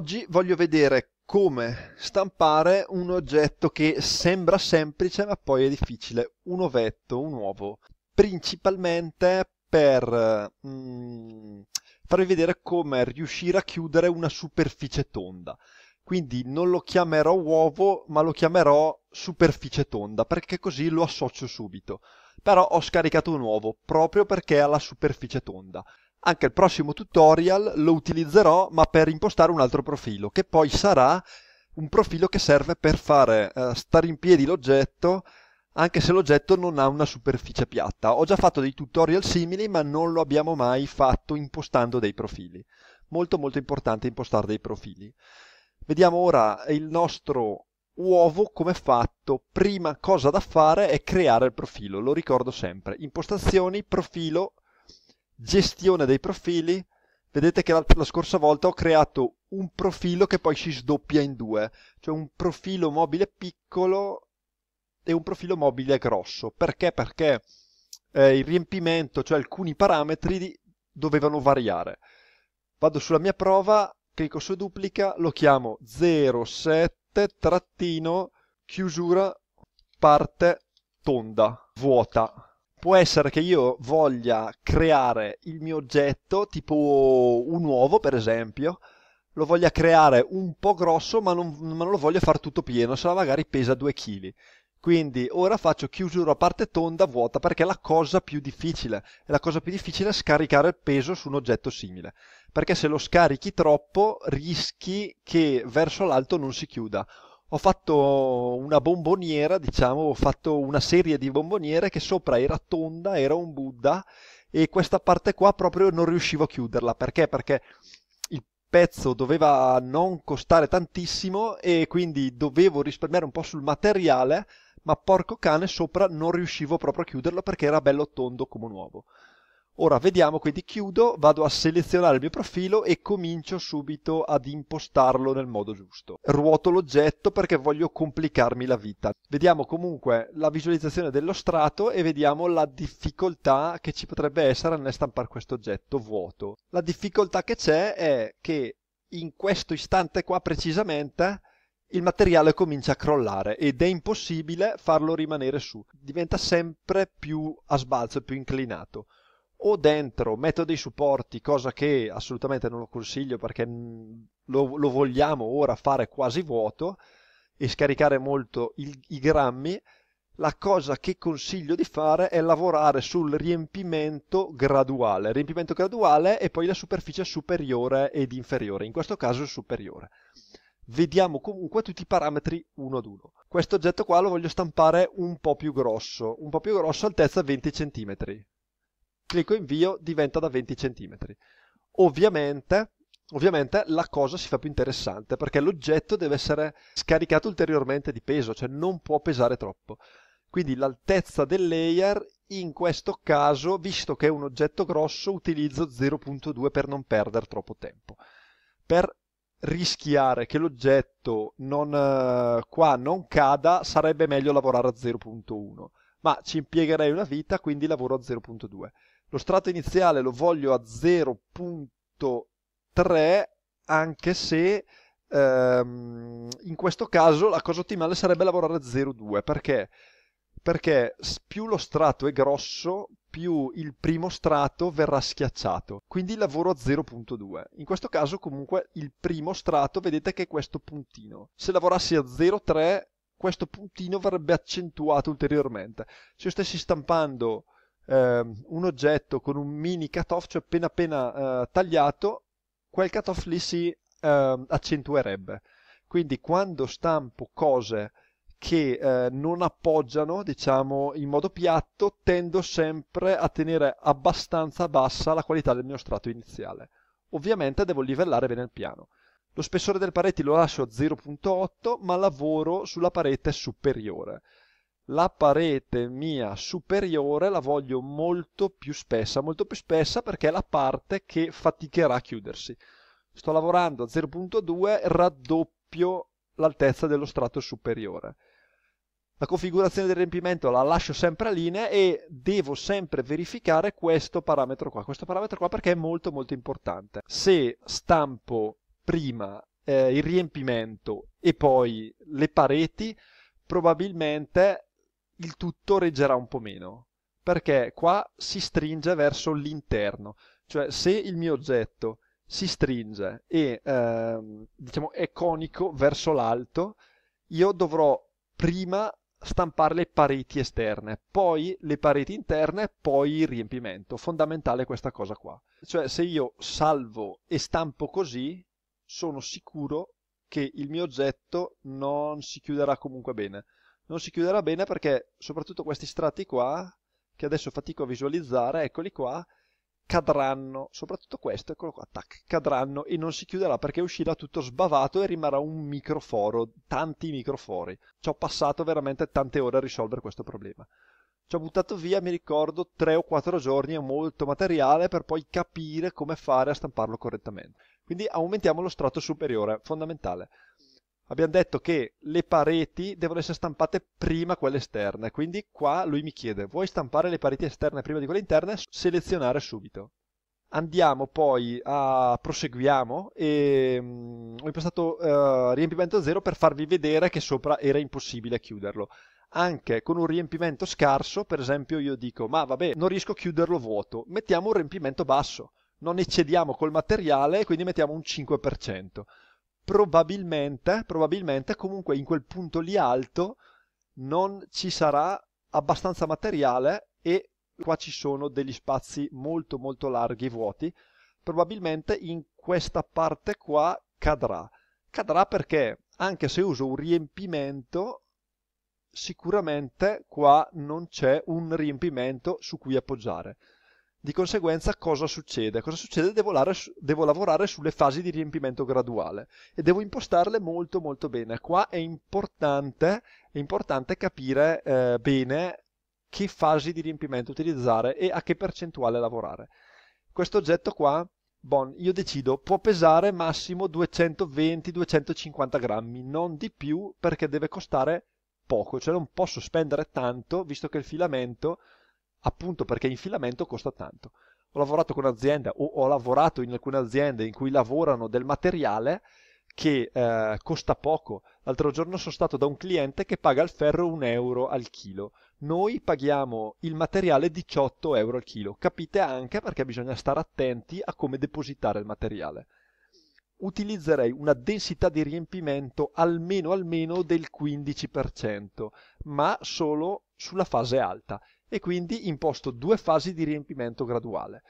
Oggi voglio vedere come stampare un oggetto che sembra semplice ma poi è difficile, un ovetto, un uovo, principalmente per mm, farvi vedere come riuscire a chiudere una superficie tonda. Quindi non lo chiamerò uovo, ma lo chiamerò superficie tonda, perché così lo associo subito. Però ho scaricato un uovo, proprio perché ha la superficie tonda anche il prossimo tutorial lo utilizzerò ma per impostare un altro profilo che poi sarà un profilo che serve per fare eh, stare in piedi l'oggetto anche se l'oggetto non ha una superficie piatta. Ho già fatto dei tutorial simili ma non lo abbiamo mai fatto impostando dei profili. Molto molto importante impostare dei profili. Vediamo ora il nostro uovo come fatto. Prima cosa da fare è creare il profilo, lo ricordo sempre. Impostazioni, profilo, gestione dei profili, vedete che la, la, scorsa volta ho creato un profilo che poi si sdoppia in due, cioè un profilo mobile piccolo e un profilo mobile grosso. Perché? Perché eh, il riempimento, cioè alcuni parametri di, dovevano variare. Vado sulla mia prova, clicco su duplica, lo chiamo 07 trattino chiusura parte tonda vuota può essere che io voglia creare il mio oggetto, tipo un uovo per esempio, lo voglia creare un po' grosso ma non, ma non lo voglio far tutto pieno, se no magari pesa 2 kg. Quindi ora faccio chiusura a parte tonda vuota perché è la cosa più difficile. È la cosa più difficile scaricare il peso su un oggetto simile. Perché se lo scarichi troppo rischi che verso l'alto non si chiuda ho fatto una bomboniera, diciamo, ho fatto una serie di bomboniere che sopra era tonda, era un Buddha e questa parte qua proprio non riuscivo a chiuderla, perché? Perché il pezzo doveva non costare tantissimo e quindi dovevo risparmiare un po' sul materiale, ma porco cane sopra non riuscivo proprio a chiuderlo perché era bello tondo come un uovo. Ora vediamo, quindi chiudo, vado a selezionare il mio profilo e comincio subito ad impostarlo nel modo giusto. Ruoto l'oggetto perché voglio complicarmi la vita. Vediamo comunque la visualizzazione dello strato e vediamo la difficoltà che ci potrebbe essere nel stampare questo oggetto vuoto. La difficoltà che c'è è che in questo istante qua precisamente il materiale comincia a crollare ed è impossibile farlo rimanere su, diventa sempre più a sbalzo, più inclinato o dentro metto dei supporti, cosa che assolutamente non lo consiglio perché mm, lo, lo vogliamo ora fare quasi vuoto e scaricare molto il, i grammi, la cosa che consiglio di fare è lavorare sul riempimento graduale, riempimento graduale e poi la superficie superiore ed inferiore, in questo caso superiore. Vediamo comunque tutti i parametri uno ad uno. Questo oggetto qua lo voglio stampare un po' più grosso, un po' più grosso altezza 20 cm clicco invio, diventa da 20 cm. Ovviamente, ovviamente la cosa si fa più interessante perché l'oggetto deve essere scaricato ulteriormente di peso, cioè non può pesare troppo. Quindi l'altezza del layer in questo caso, visto che è un oggetto grosso, utilizzo 0.2 per non perdere troppo tempo. Per rischiare che l'oggetto non, eh, qua non cada, sarebbe meglio lavorare a 0.1, ma ci impiegherei una vita, quindi lavoro a 0.2 lo strato iniziale lo voglio a 0.3 anche se ehm, in questo caso la cosa ottimale sarebbe lavorare a 0.2 perché? perché più lo strato è grosso più il primo strato verrà schiacciato quindi lavoro a 0.2 in questo caso comunque il primo strato vedete che è questo puntino se lavorassi a 0.3 questo puntino verrebbe accentuato ulteriormente se io stessi stampando eh, un oggetto con un mini cutoff, cioè appena appena eh, tagliato, quel cutoff lì si ehm, accentuerebbe. Quindi quando stampo cose che eh, non appoggiano, diciamo, in modo piatto, tendo sempre a tenere abbastanza bassa la qualità del mio strato iniziale. Ovviamente devo livellare bene il piano. Lo spessore delle pareti lo lascio a 0.8, ma lavoro sulla parete superiore la parete mia superiore la voglio molto più spessa, molto più spessa perché è la parte che faticherà a chiudersi. Sto lavorando a 0.2, raddoppio l'altezza dello strato superiore. La configurazione del riempimento la lascio sempre a linea e devo sempre verificare questo parametro qua, questo parametro qua perché è molto molto importante. Se stampo prima eh, il riempimento e poi le pareti, probabilmente il tutto reggerà un po' meno, perché qua si stringe verso l'interno, cioè se il mio oggetto si stringe e ehm, diciamo è conico verso l'alto, io dovrò prima stampare le pareti esterne, poi le pareti interne, poi il riempimento. Fondamentale questa cosa qua. Cioè se io salvo e stampo così, sono sicuro che il mio oggetto non si chiuderà comunque bene non si chiuderà bene perché soprattutto questi strati qua, che adesso fatico a visualizzare, eccoli qua, cadranno, soprattutto questo, eccolo qua, tac, cadranno e non si chiuderà perché uscirà tutto sbavato e rimarrà un microforo, tanti microfori. Ci ho passato veramente tante ore a risolvere questo problema. Ci ho buttato via, mi ricordo, tre o quattro giorni e molto materiale per poi capire come fare a stamparlo correttamente. Quindi aumentiamo lo strato superiore, fondamentale abbiamo detto che le pareti devono essere stampate prima quelle esterne, quindi qua lui mi chiede vuoi stampare le pareti esterne prima di quelle interne? Selezionare subito. Andiamo poi a proseguiamo e um, ho impostato uh, riempimento zero per farvi vedere che sopra era impossibile chiuderlo. Anche con un riempimento scarso, per esempio io dico ma vabbè non riesco a chiuderlo vuoto, mettiamo un riempimento basso, non eccediamo col materiale quindi mettiamo un 5% probabilmente, probabilmente comunque in quel punto lì alto non ci sarà abbastanza materiale e qua ci sono degli spazi molto molto larghi vuoti, probabilmente in questa parte qua cadrà. Cadrà perché anche se uso un riempimento, sicuramente qua non c'è un riempimento su cui appoggiare. Di conseguenza cosa succede? Cosa succede? Devo, la, devo lavorare sulle fasi di riempimento graduale e devo impostarle molto molto bene. Qua è importante, è importante capire eh, bene che fasi di riempimento utilizzare e a che percentuale lavorare. Questo oggetto qua Bon, io decido, può pesare massimo 220-250 grammi, non di più perché deve costare poco, cioè non posso spendere tanto visto che il filamento appunto perché in filamento costa tanto. Ho lavorato con un'azienda o ho lavorato in alcune aziende in cui lavorano del materiale che eh, costa poco. L'altro giorno sono stato da un cliente che paga il ferro 1 euro al chilo. Noi paghiamo il materiale 18 euro al chilo. Capite anche perché bisogna stare attenti a come depositare il materiale. Utilizzerei una densità di riempimento almeno almeno del 15%, ma solo sulla fase alta e quindi imposto due fasi di riempimento graduale.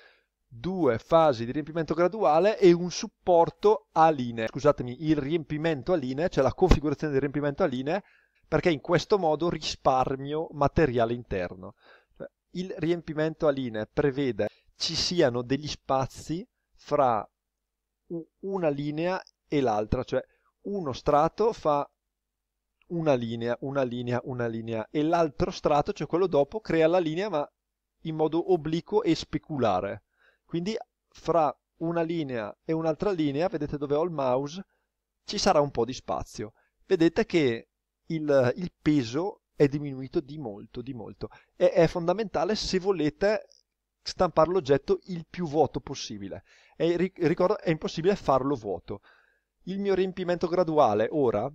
Due fasi di riempimento graduale e un supporto a linee. Scusatemi, il riempimento a linee, cioè la configurazione del riempimento a linee, perché in questo modo risparmio materiale interno. Cioè, il riempimento a linee prevede ci siano degli spazi fra una linea e l'altra, cioè uno strato fa una linea, una linea, una linea e l'altro strato, cioè quello dopo, crea la linea ma in modo obliquo e speculare. Quindi fra una linea e un'altra linea, vedete dove ho il mouse, ci sarà un po' di spazio. Vedete che il, il peso è diminuito di molto, di molto. E è fondamentale se volete stampare l'oggetto il più vuoto possibile. E ricordo, è impossibile farlo vuoto. Il mio riempimento graduale ora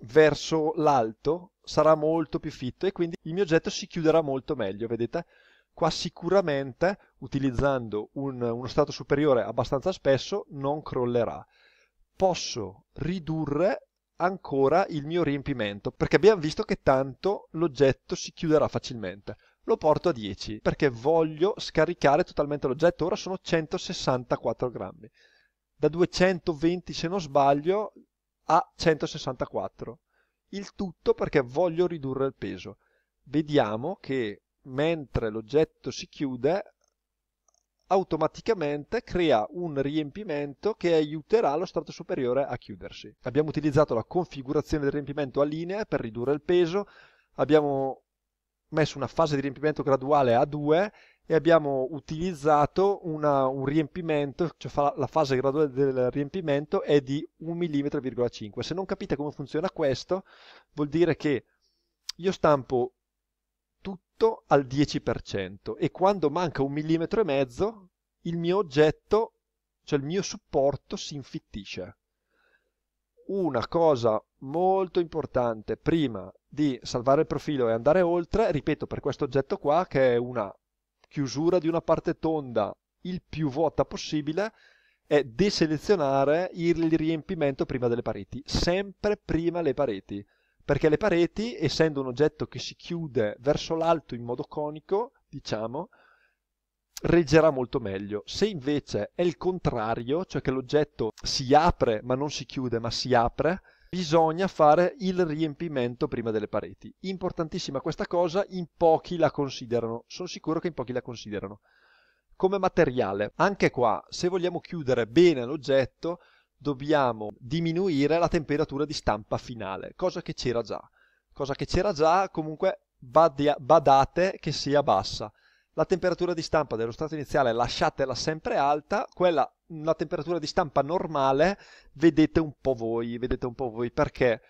verso l'alto sarà molto più fitto e quindi il mio oggetto si chiuderà molto meglio, vedete? Qua sicuramente, utilizzando un, uno strato superiore abbastanza spesso, non crollerà. Posso ridurre ancora il mio riempimento, perché abbiamo visto che tanto l'oggetto si chiuderà facilmente. Lo porto a 10, perché voglio scaricare totalmente l'oggetto, ora sono 164 grammi da 220 se non sbaglio a 164. Il tutto perché voglio ridurre il peso. Vediamo che mentre l'oggetto si chiude automaticamente crea un riempimento che aiuterà lo strato superiore a chiudersi. Abbiamo utilizzato la configurazione del riempimento a linee per ridurre il peso, abbiamo messo una fase di riempimento graduale a 2 e abbiamo utilizzato una, un riempimento, cioè la fase graduale del riempimento è di 1,5 mm. Se non capite come funziona questo, vuol dire che io stampo tutto al 10% e quando manca un millimetro e mezzo il mio oggetto, cioè il mio supporto, si infittisce. Una cosa molto importante prima di salvare il profilo e andare oltre, ripeto per questo oggetto qua che è una chiusura di una parte tonda il più vuota possibile e deselezionare il riempimento prima delle pareti, sempre prima le pareti, perché le pareti, essendo un oggetto che si chiude verso l'alto in modo conico, diciamo, reggerà molto meglio. Se invece è il contrario, cioè che l'oggetto si apre ma non si chiude, ma si apre, bisogna fare il riempimento prima delle pareti. Importantissima questa cosa, in pochi la considerano, sono sicuro che in pochi la considerano. Come materiale, anche qua, se vogliamo chiudere bene l'oggetto, dobbiamo diminuire la temperatura di stampa finale, cosa che c'era già. Cosa che c'era già, comunque badate che sia bassa la temperatura di stampa dello stato iniziale lasciatela sempre alta, quella, la temperatura di stampa normale, vedete un po' voi, vedete un po' voi, perché?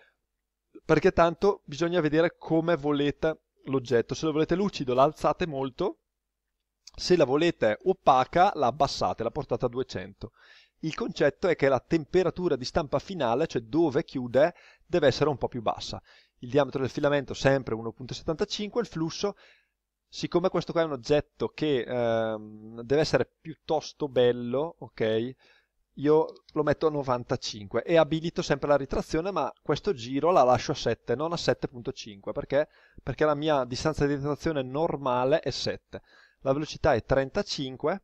Perché tanto bisogna vedere come volete l'oggetto, se lo volete lucido la alzate molto, se la volete opaca la abbassate, la portate a 200. Il concetto è che la temperatura di stampa finale, cioè dove chiude, deve essere un po' più bassa. Il diametro del filamento sempre 1.75, il flusso siccome questo qua è un oggetto che ehm, deve essere piuttosto bello, ok, io lo metto a 95 e abilito sempre la ritrazione, ma questo giro la lascio a 7, non a 7.5, perché? Perché la mia distanza di ritrazione normale è 7. La velocità è 35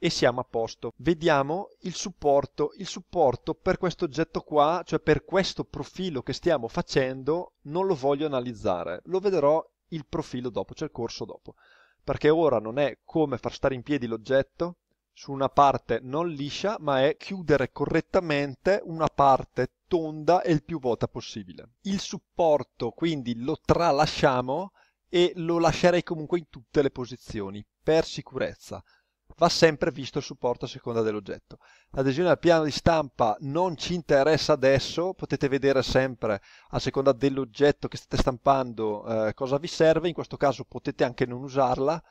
e siamo a posto. Vediamo il supporto. Il supporto per questo oggetto qua, cioè per questo profilo che stiamo facendo, non lo voglio analizzare. Lo vedrò il profilo dopo, cioè il corso dopo, perché ora non è come far stare in piedi l'oggetto su una parte non liscia, ma è chiudere correttamente una parte tonda e il più vuota possibile. Il supporto quindi lo tralasciamo e lo lascerei comunque in tutte le posizioni per sicurezza va sempre visto il supporto a seconda dell'oggetto. L'adesione al piano di stampa non ci interessa adesso, potete vedere sempre a seconda dell'oggetto che state stampando eh, cosa vi serve, in questo caso potete anche non usarla,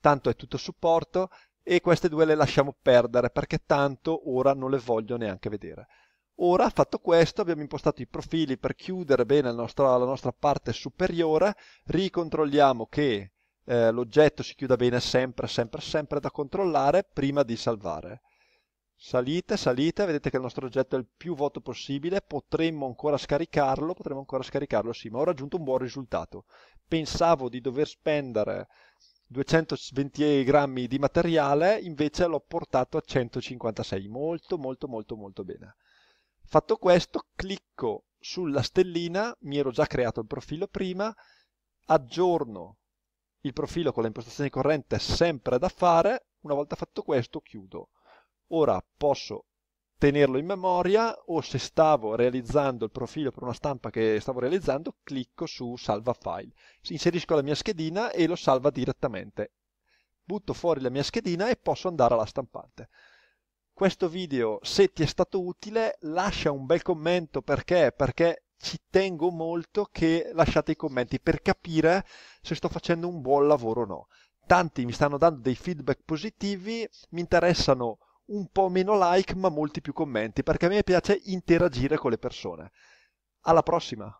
tanto è tutto supporto, e queste due le lasciamo perdere perché tanto ora non le voglio neanche vedere. Ora, fatto questo, abbiamo impostato i profili per chiudere bene nostro, la nostra parte superiore, ricontrolliamo che eh, l'oggetto si chiuda bene sempre, sempre, sempre da controllare prima di salvare. Salite, salite, vedete che il nostro oggetto è il più vuoto possibile, potremmo ancora scaricarlo, potremmo ancora scaricarlo, sì, ma ho raggiunto un buon risultato. Pensavo di dover spendere 220 grammi di materiale, invece l'ho portato a 156, molto molto molto molto bene. Fatto questo, clicco sulla stellina, mi ero già creato il profilo prima, aggiorno il profilo con le impostazioni corrente è sempre da fare, una volta fatto questo chiudo. Ora posso tenerlo in memoria o se stavo realizzando il profilo per una stampa che stavo realizzando, clicco su salva file. Inserisco la mia schedina e lo salva direttamente. Butto fuori la mia schedina e posso andare alla stampante. Questo video, se ti è stato utile, lascia un bel commento perché, perché ci tengo molto che lasciate i commenti per capire se sto facendo un buon lavoro o no. Tanti mi stanno dando dei feedback positivi, mi interessano un po' meno like ma molti più commenti perché a me piace interagire con le persone. Alla prossima!